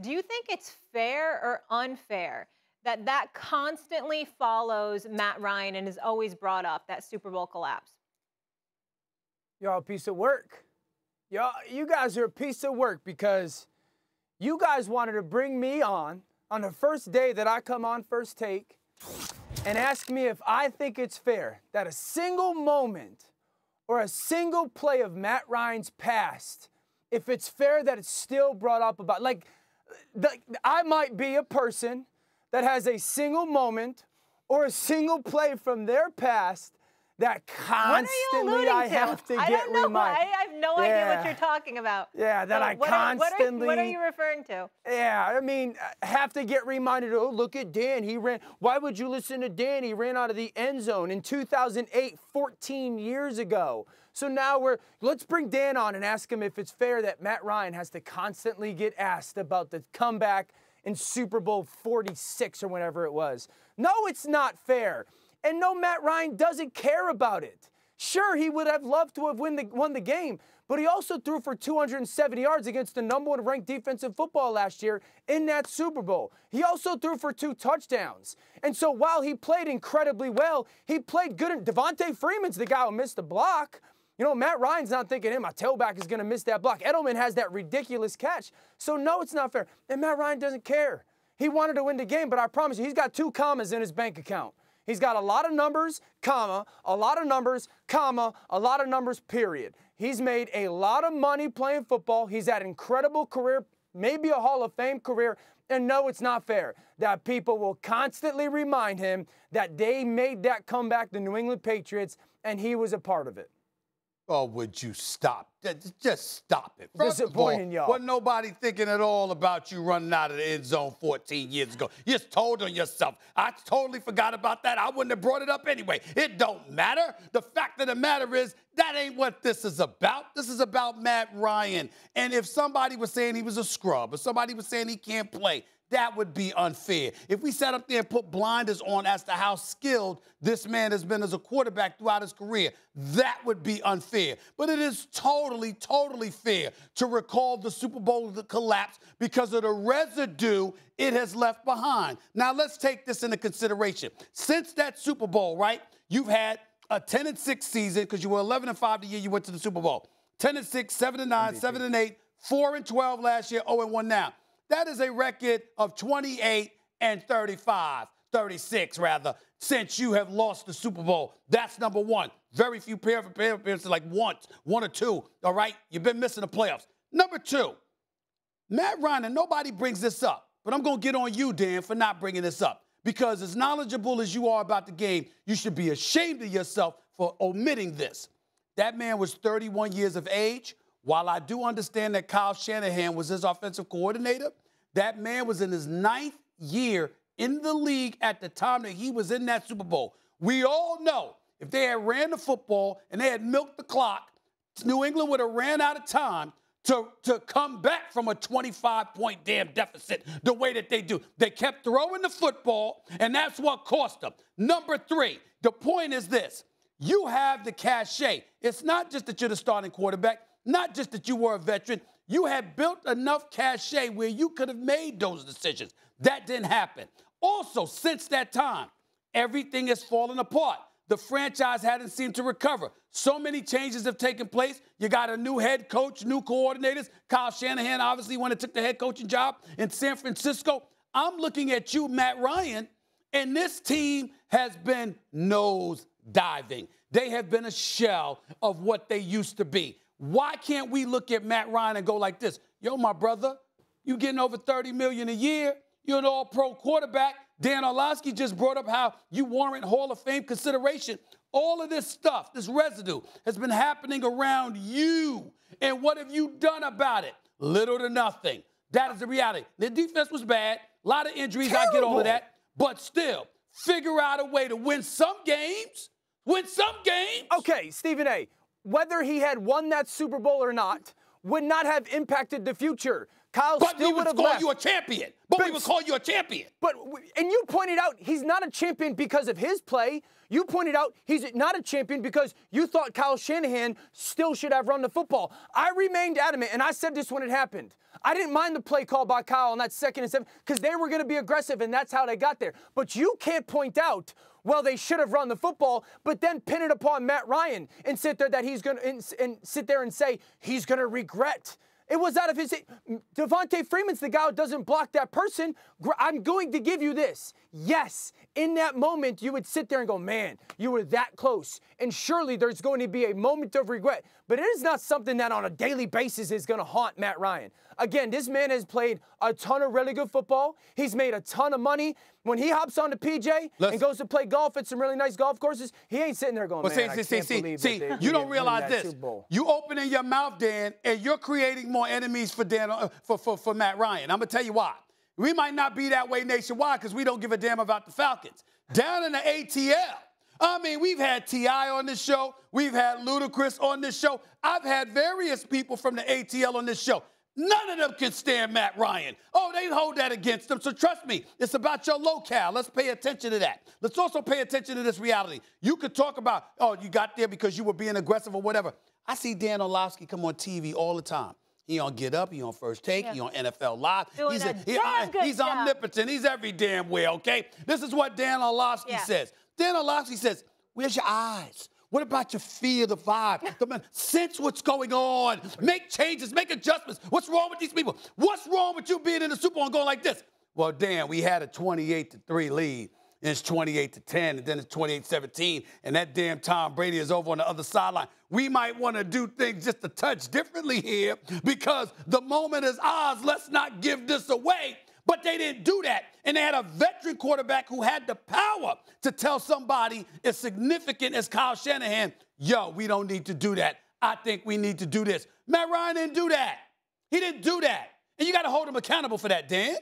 Do you think it's fair or unfair that that constantly follows Matt Ryan and is always brought up that Super Bowl collapse? Y'all a piece of work. Y'all, you guys are a piece of work because you guys wanted to bring me on on the first day that I come on first take and ask me if I think it's fair that a single moment or a single play of Matt Ryan's past, if it's fair that it's still brought up about like I might be a person that has a single moment or a single play from their past that constantly I have to, to get reminded. I don't know. Reminded. I have no yeah. idea what you're talking about. Yeah, that so I what constantly. Are, what, are, what are, you referring to? Yeah, I mean, uh, have to get reminded. Oh, look at Dan. He ran. Why would you listen to Dan? He ran out of the end zone in 2008, 14 years ago. So now we're let's bring Dan on and ask him if it's fair that Matt Ryan has to constantly get asked about the comeback in Super Bowl 46 or whenever it was. No, it's not fair. And no, Matt Ryan doesn't care about it. Sure, he would have loved to have win the, won the game, but he also threw for 270 yards against the number one ranked defense in football last year in that Super Bowl. He also threw for two touchdowns. And so while he played incredibly well, he played good. Devonte Freeman's the guy who missed the block. You know, Matt Ryan's not thinking, hey, my tailback is going to miss that block. Edelman has that ridiculous catch. So, no, it's not fair. And Matt Ryan doesn't care. He wanted to win the game, but I promise you, he's got two commas in his bank account. He's got a lot of numbers, comma, a lot of numbers, comma, a lot of numbers, period. He's made a lot of money playing football. He's had incredible career, maybe a Hall of Fame career. And no, it's not fair that people will constantly remind him that they made that comeback, the New England Patriots, and he was a part of it. Oh, would you stop? Just stop it. First Disappointing y'all. Wasn't nobody thinking at all about you running out of the end zone 14 years ago. You just told on yourself. I totally forgot about that. I wouldn't have brought it up anyway. It don't matter. The fact of the matter is, that ain't what this is about. This is about Matt Ryan. And if somebody was saying he was a scrub, or somebody was saying he can't play, that would be unfair. If we sat up there and put blinders on as to how skilled this man has been as a quarterback throughout his career, that would be unfair. But it is totally, totally fair to recall the Super Bowl the collapse because of the residue it has left behind. Now let's take this into consideration. Since that Super Bowl, right, you've had a 10 and 6 season because you were 11 and 5 the year you went to the Super Bowl. 10 and 6, 7 and 9, 7 and 8, 4 and 12 last year, 0 and 1 now. That is a record of 28 and 35, 36 rather, since you have lost the Super Bowl. That's number one. Very few pair of pair appearances, like once, one or two. All right, you've been missing the playoffs. Number two, Matt Ryan, and nobody brings this up, but I'm gonna get on you, Dan, for not bringing this up. Because as knowledgeable as you are about the game, you should be ashamed of yourself for omitting this. That man was 31 years of age while I do understand that Kyle Shanahan was his offensive coordinator, that man was in his ninth year in the league at the time that he was in that Super Bowl. We all know if they had ran the football and they had milked the clock, New England would have ran out of time to, to come back from a 25 point damn deficit the way that they do. They kept throwing the football, and that's what cost them. Number three, the point is this you have the cachet. It's not just that you're the starting quarterback, not just that you were a veteran, you had built enough cachet where you could have made those decisions. That didn't happen. Also, since that time, everything has fallen apart. The franchise hadn't seemed to recover. So many changes have taken place. You got a new head coach, new coordinators. Kyle Shanahan obviously went and took the head coaching job in San Francisco. I'm looking at you, Matt Ryan, and this team has been nose diving. They have been a shell of what they used to be. Why can't we look at Matt Ryan and go like this? Yo, my brother, you getting over 30 million a year. You're an all-pro quarterback. Dan Orlovsky just brought up how you warrant Hall of Fame consideration. All of this stuff, this residue, has been happening around you. And what have you done about it? Little to nothing. That is the reality. The defense was bad. A lot of injuries. Terrible. I get all of that. But still, figure out a way to win some games. Win some games. Okay, Stephen A whether he had won that Super Bowl or not, would not have impacted the future. Kyle but still would have called you a champion. But, we would call you a champion. But and you pointed out he's not a champion because of his play. You pointed out he's not a champion because you thought Kyle Shanahan still should have run the football. I remained adamant, and I said this when it happened. I didn't mind the play call by Kyle on that second and seven because they were going to be aggressive, and that's how they got there. But you can't point out well, they should have run the football, but then pin it upon Matt Ryan and sit there that he's going to and, and, sit there and say he's going to regret it was out of his. Devontae Freeman's the guy who doesn't block that person. I'm going to give you this. Yes, in that moment, you would sit there and go, man, you were that close. And surely there's going to be a moment of regret. But it is not something that on a daily basis is going to haunt Matt Ryan. Again, this man has played a ton of really good football. He's made a ton of money. When he hops on the PJ Listen. and goes to play golf at some really nice golf courses, he ain't sitting there going, well, man, see, I see, can't see, believe see, that they, you don't realize this. You opening your mouth, Dan, and you're creating more enemies for, Dan, uh, for, for, for Matt Ryan. I'm going to tell you why. We might not be that way nationwide because we don't give a damn about the Falcons. Down in the ATL, I mean, we've had T.I. on this show. We've had Ludacris on this show. I've had various people from the ATL on this show. None of them can stand Matt Ryan. Oh, they hold that against them. So trust me, it's about your locale. Let's pay attention to that. Let's also pay attention to this reality. You could talk about, oh, you got there because you were being aggressive or whatever. I see Dan Orlovsky come on TV all the time. He on Get Up. He on First Take. Yeah. He on NFL Live. Doing he's a, he, I, he's omnipotent. He's every damn way. Okay. This is what Dan Orlovsky yeah. says. Dan Orlovsky says, "Where's your eyes? What about your fear, the vibe? The man, sense what's going on. Make changes. Make adjustments. What's wrong with these people? What's wrong with you being in the Super Bowl and going like this?" Well, Dan, we had a 28 to three lead it's 28 to 10, and then it's 28 17, and that damn Tom Brady is over on the other sideline. We might want to do things just a touch differently here because the moment is ours. Let's not give this away. But they didn't do that. And they had a veteran quarterback who had the power to tell somebody as significant as Kyle Shanahan, yo, we don't need to do that. I think we need to do this. Matt Ryan didn't do that. He didn't do that. And you got to hold him accountable for that, Dan.